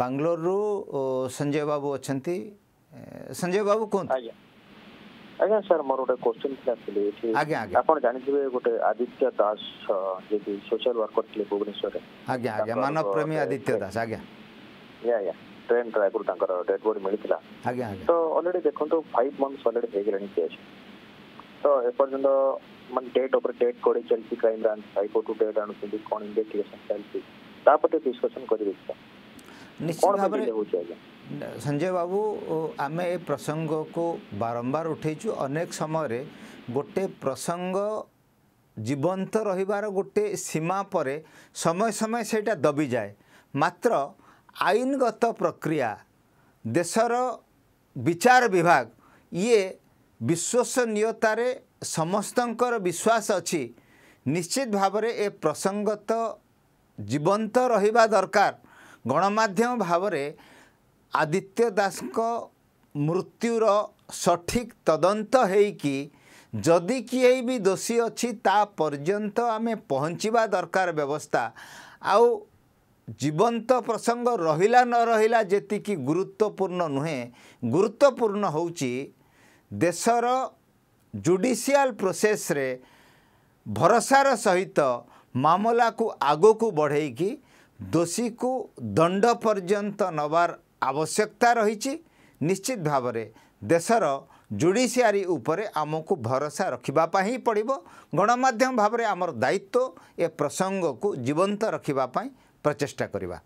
ବାଙ୍ଗଲୋରରୁ ସଞ୍ଜୟ ବାବୁ ଅଛନ୍ତି ସଞ୍ଜୟ ବାବୁ କୁହନ୍ତୁ ଆଜ୍ଞା ଆଜ୍ଞା ସାର୍ ମୋର ଗୋଟେ କ୍ୱେଶ୍ଚନ୍ ଥିଲା ଆକ୍ଚୁଆଲି ଏଠି ଆପଣ ଜାଣିଥିବେ ଗୋଟେ ଆଦିତ୍ୟ ଦାସ ଯିଏକି ସୋସିଆଲ ୱାର୍କର ଥିଲେ ଭୁବନେଶ୍ୱରରେ ଆଜ୍ଞା ଆଜ୍ଞା ମାନବ ପ୍ରେମୀ ଆଦିତ୍ୟ ଦାସ ଆଜ୍ଞା ଆଜ୍ଞା ଟ୍ରେନ୍ ଡ୍ରାଇଭର୍ ତାଙ୍କର ଡେଡ୍ ବଡି ମିଳିଥିଲା ଆଜ୍ଞା ତ ଅଲରେଡି ଦେଖନ୍ତୁ ଫାଇଭ୍ ମନ୍ଥସ୍ ଅଲରେଡି ହେଇଗଲାଣି କେସ୍ ତ ଏପର୍ଯ୍ୟନ୍ତ ମାନେ ଡେଟ୍ ଉପରେ ଡେଟ୍ କଡ଼େଇ ଚାଲିଛି କ୍ରାଇମ୍ ବ୍ରାଞ୍ଚ ହାଇକୋର୍ଟରୁ ଡେଟ୍ ଆଣୁଛନ୍ତି କ'ଣ ଇନଭେଷ୍ଟିଗେସନ୍ ଚାଲିଛି ତା ପ୍ରତି ଡିସ୍କସନ୍ କରିବେ ସାର୍ ନିଶ୍ଚିତ ଭାବରେ ସଞ୍ଜୟ ବାବୁ ଆମେ ଏ ପ୍ରସଙ୍ଗକୁ ବାରମ୍ବାର ଉଠେଇଛୁ ଅନେକ ସମୟରେ ଗୋଟେ ପ୍ରସଙ୍ଗ ଜୀବନ୍ତ ରହିବାର ଗୋଟେ ସୀମା ପରେ ସମୟ ସମୟ ସେଇଟା ଦବିଯାଏ ମାତ୍ର ଆଇନଗତ ପ୍ରକ୍ରିୟା ଦେଶର ବିଚାର ବିଭାଗ ଇଏ ବିଶ୍ୱସନୀୟତାରେ ସମସ୍ତଙ୍କର ବିଶ୍ୱାସ ଅଛି ନିଶ୍ଚିତ ଭାବରେ ଏ ପ୍ରସଙ୍ଗତ ଜୀବନ୍ତ ରହିବା ଦରକାର ଗଣମାଧ୍ୟମ ଭାବରେ ଆଦିତ୍ୟ ଦାସଙ୍କ ମୃତ୍ୟୁର ସଠିକ୍ ତଦନ୍ତ ହେଇକି ଯଦି କିଏ ବି ଦୋଷୀ ଅଛି ତା ପର୍ଯ୍ୟନ୍ତ ଆମେ ପହଞ୍ଚିବା ଦରକାର ବ୍ୟବସ୍ଥା ଆଉ ଜୀବନ୍ତ ପ୍ରସଙ୍ଗ ରହିଲା ନ ରହିଲା ଯେତିକି ଗୁରୁତ୍ୱପୂର୍ଣ୍ଣ ନୁହେଁ ଗୁରୁତ୍ୱପୂର୍ଣ୍ଣ ହେଉଛି ଦେଶର ଜୁଡ଼ିସିଆଲ ପ୍ରୋସେସରେ ଭରସାର ସହିତ ମାମଲାକୁ ଆଗକୁ ବଢ଼େଇକି ଦୋଷୀକୁ ଦଣ୍ଡ ପର୍ଯ୍ୟନ୍ତ ନେବାର ଆବଶ୍ୟକତା ରହିଛି ନିଶ୍ଚିତ ଭାବରେ ଦେଶର ଜୁଡ଼ିସିଆରୀ ଉପରେ ଆମକୁ ଭରସା ରଖିବା ପାଇଁ ହିଁ ପଡ଼ିବ ଗଣମାଧ୍ୟମ ଭାବରେ ଆମର ଦାୟିତ୍ୱ ଏ ପ୍ରସଙ୍ଗକୁ ଜୀବନ୍ତ ରଖିବା ପାଇଁ ପ୍ରଚେଷ୍ଟା କରିବା